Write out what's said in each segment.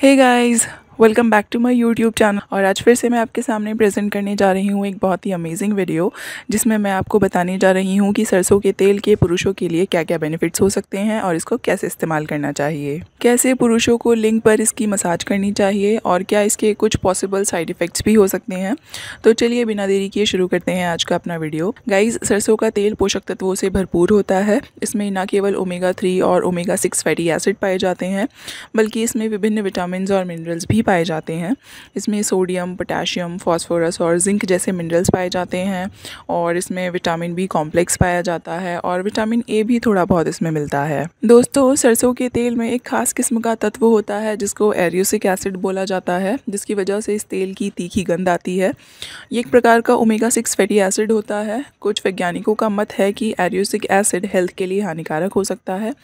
Hey guys! Welcome back to my YouTube channel और आज फिर से मैं आपके सामने प्रेजेंट करने जा रही हूँ एक बहुत ही अमेजिंग वीडियो जिसमें मैं आपको बताने जा रही हूँ कि सरसों के तेल के पुरुषों के लिए क्या क्या बेनिफिट्स हो सकते हैं और इसको कैसे इस्तेमाल करना चाहिए कैसे पुरुषों को लिंग पर इसकी मसाज करनी चाहिए और क्या इसके कुछ पॉसिबल साइड इफ़ेक्ट्स भी हो सकते हैं तो चलिए बिना देरी किए शुरू करते हैं आज का अपना वीडियो गाइज सरसों का तेल पोषक तत्वों से भरपूर होता है इसमें न केवल ओमेगा थ्री और ओमेगा सिक्स फैटी एसिड पाए जाते हैं बल्कि इसमें विभिन्न विटामिन और मिनरल्स भी पाए जाते हैं इसमें सोडियम पोटाशियम फॉस्फोरस और जिंक जैसे मिनरल्स पाए जाते हैं और इसमें विटामिन बी कॉम्प्लेक्स पाया जाता है और विटामिन ए भी थोड़ा बहुत इसमें मिलता है दोस्तों सरसों के तेल में एक खास किस्म का तत्व होता है जिसको एरियोसिक एसिड बोला जाता है जिसकी वजह से इस तेल की तीखी गंध आती है ये एक प्रकार का ओमेगा सिक्स फैटी एसिड होता है कुछ वैज्ञानिकों का मत है कि एरियोसिक एसिड हेल्थ के लिए हानिकारक हो सकता है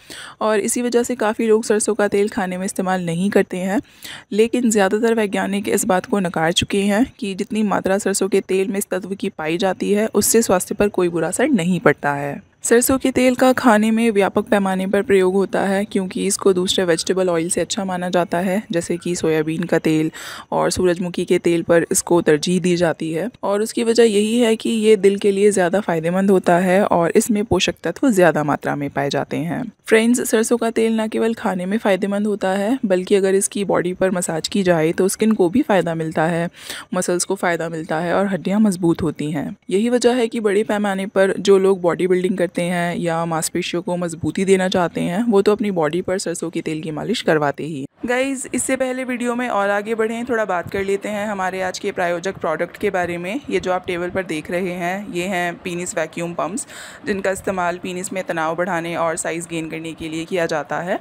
और इसी वजह से काफ़ी लोग सरसों का तेल खाने में इस्तेमाल नहीं करते हैं लेकिन ज़्यादातर वैज्ञानिक इस बात को नकार चुके हैं कि जितनी मात्रा सरसों के तेल में इस तत्व की पाई जाती है उससे स्वास्थ्य पर कोई बुरा असर नहीं पड़ता है सरसों के तेल का खाने में व्यापक पैमाने पर प्रयोग होता है क्योंकि इसको दूसरे वेजिटेबल ऑयल से अच्छा माना जाता है जैसे कि सोयाबीन का तेल और सूरजमुखी के तेल पर इसको तरजीह दी जाती है और उसकी वजह यही है कि ये दिल के लिए ज़्यादा फ़ायदेमंद होता है और इसमें पोषक तत्व ज़्यादा मात्रा में पाए जाते हैं फ्रेंड्स सरसों का तेल न केवल खाने में फ़ायदेमंद होता है बल्कि अगर इसकी बॉडी पर मसाज की जाए तो स्किन को भी फ़ायदा मिलता है मसल्स को फ़ायदा मिलता है और हड्डियाँ मजबूत होती हैं यही वजह है कि बड़े पैमाने पर जो लोग बॉडी बिल्डिंग करते हैं या मांसपेशियों को मजबूती देना चाहते हैं वो तो अपनी बॉडी पर सरसों के तेल की मालिश करवाते ही गाइज इससे पहले वीडियो में और आगे बढ़ें थोड़ा बात कर लेते हैं हमारे आज के प्रायोजक प्रोडक्ट के बारे में ये जो आप टेबल पर देख रहे हैं ये हैं पीनिस वैक्यूम पम्प्स जिनका इस्तेमाल पीनिस में तनाव बढ़ाने और साइज़ गेन करने के लिए किया जाता है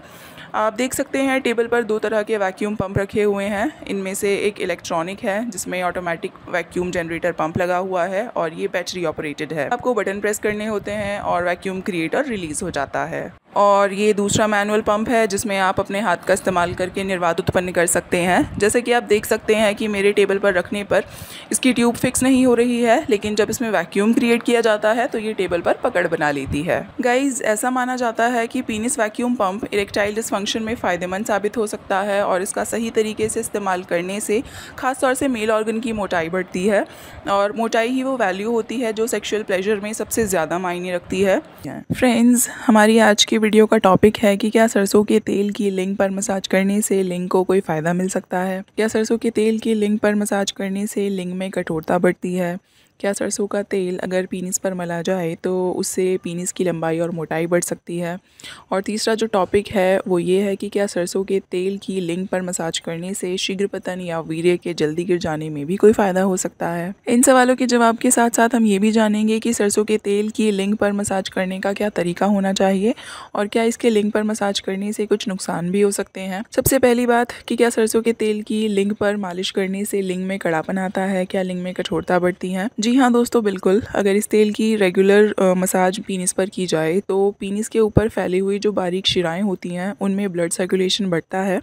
आप देख सकते हैं टेबल पर दो तरह के वैक्यूम पंप रखे हुए हैं इनमें से एक इलेक्ट्रॉनिक है जिसमें ऑटोमेटिक वैक्यूम जनरेटर पंप लगा हुआ है और ये बैटरी ऑपरेटेड है आपको बटन प्रेस करने होते हैं और वैक्यूम क्रिएटर रिलीज हो जाता है और ये दूसरा मैनुअल पंप है जिसमें आप अपने हाथ का इस्तेमाल करके निर्वात उत्पन्न कर सकते हैं जैसे कि आप देख सकते हैं कि मेरे टेबल पर रखने पर इसकी ट्यूब फिक्स नहीं हो रही है लेकिन जब इसमें वैक्यूम क्रिएट किया जाता है तो ये टेबल पर पकड़ बना लेती है गाइज ऐसा माना जाता है कि penis vacuum pump erectile dysfunction में फ़ायदेमंद साबित हो सकता है और इसका सही तरीके से इस्तेमाल करने से खासतौर से मेल ऑर्गन की मोटाई बढ़ती है और मोटाई ही वो वैल्यू होती है जो सेक्शुअल प्लेजर में सबसे ज़्यादा मायने रखती है फ्रेंड्स हमारी आज की वीडियो का टॉपिक है कि क्या सरसों के तेल की लिंग पर मसाज करने से लिंग को कोई फ़ायदा मिल सकता है क्या सरसों के तेल की लिंग पर मसाज करने से लिंग में कठोरता बढ़ती है क्या सरसों का तेल अगर पीनिस पर मला जाए तो उससे पीनिस की लंबाई और मोटाई बढ़ सकती है और तीसरा जो टॉपिक है वो ये है कि क्या सरसों के तेल की लिंग पर मसाज करने से शीघ्र पतन या वीर्य के जल्दी गिर जाने में भी कोई फ़ायदा हो सकता है इन सवालों के जवाब के साथ साथ हम ये भी जानेंगे कि सरसों के तेल की लिंग पर मसाज करने का क्या तरीका होना चाहिए और क्या इसके लिंग पर मसाज करने से कुछ नुकसान भी हो सकते हैं सबसे पहली बात कि क्या सरसों के तेल की लिंग पर मालिश करने से लिंग में कड़ापन आता है क्या लिंग में कठोरता बढ़ती है जी जी हाँ दोस्तों बिल्कुल अगर इस तेल की रेगुलर मसाज पीनिस पर की जाए तो पीनिस के ऊपर फैली हुई जो बारीक शिराएं होती हैं उनमें ब्लड सर्कुलेशन बढ़ता है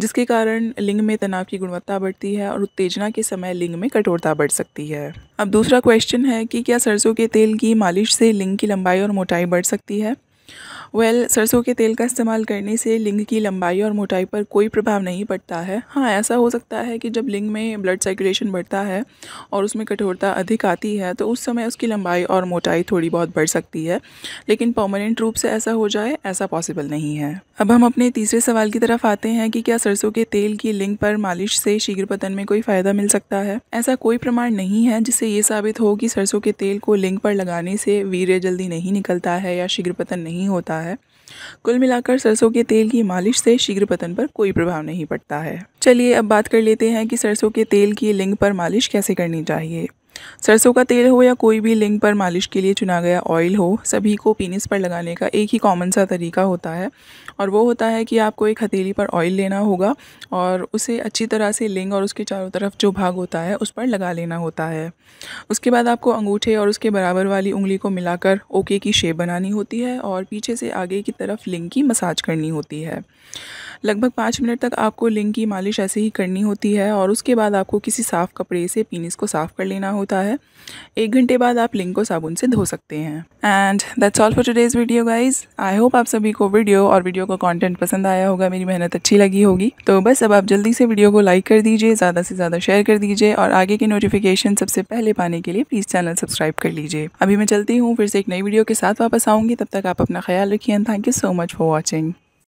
जिसके कारण लिंग में तनाव की गुणवत्ता बढ़ती है और उत्तेजना के समय लिंग में कठोरता बढ़ सकती है अब दूसरा क्वेश्चन है कि क्या सरसों के तेल की मालिश से लिंग की लंबाई और मोटाई बढ़ सकती है वेल well, सरसों के तेल का इस्तेमाल करने से लिंग की लंबाई और मोटाई पर कोई प्रभाव नहीं पड़ता है हाँ ऐसा हो सकता है कि जब लिंग में ब्लड सर्कुलेशन बढ़ता है और उसमें कठोरता अधिक आती है तो उस समय उसकी लंबाई और मोटाई थोड़ी बहुत बढ़ सकती है लेकिन परमानेंट रूप से ऐसा हो जाए ऐसा पॉसिबल नहीं है अब हम अपने तीसरे सवाल की तरफ आते हैं कि क्या सरसों के तेल की लिंग पर मालिश से शीघ्र पतन में कोई फ़ायदा मिल सकता है ऐसा कोई प्रमाण नहीं है जिससे ये साबित हो कि सरसों के तेल को लिंग पर लगाने से वीर्य जल्दी नहीं निकलता है या पतन नहीं नहीं होता है कुल मिलाकर सरसों के तेल की मालिश से शीघ्र पतन पर कोई प्रभाव नहीं पड़ता है चलिए अब बात कर लेते हैं कि सरसों के तेल की लिंग पर मालिश कैसे करनी चाहिए सरसों का तेल हो या कोई भी लिंग पर मालिश के लिए चुना गया ऑयल हो सभी को पीनिस पर लगाने का एक ही कॉमन सा तरीका होता है और वो होता है कि आपको एक हथेली पर ऑयल लेना होगा और उसे अच्छी तरह से लिंग और उसके चारों तरफ जो भाग होता है उस पर लगा लेना होता है उसके बाद आपको अंगूठे और उसके बराबर वाली उंगली को मिलाकर ओके की शेप बनानी होती है और पीछे से आगे की तरफ लिंग की मसाज करनी होती है लगभग पाँच मिनट तक आपको लिंग की मालिश ऐसे ही करनी होती है और उसके बाद आपको किसी साफ़ कपड़े से पीनिस को साफ़ कर लेना होता है एक घंटे बाद आप लिंग को साबुन से धो सकते हैं and that's all for today's video guys I hope आप सभी को वीडियो और वीडियो का कॉन्टेंट पसंद आया होगा मेरी मेहनत अच्छी लगी होगी तो बस अब आप जल्दी से वीडियो को लाइक कर दीजिए ज़्यादा से ज़्यादा शेयर कर दीजिए और आगे की नोटिफिकेशन सबसे पहले पाने के लिए प्लीज़ चैनल सब्सक्राइब कर लीजिए अभी मैं चलती हूँ फिर से एक नई वीडियो के साथ वापस आऊँगी तब तक आप अपना ख्याल रखिए and thank you so much for watching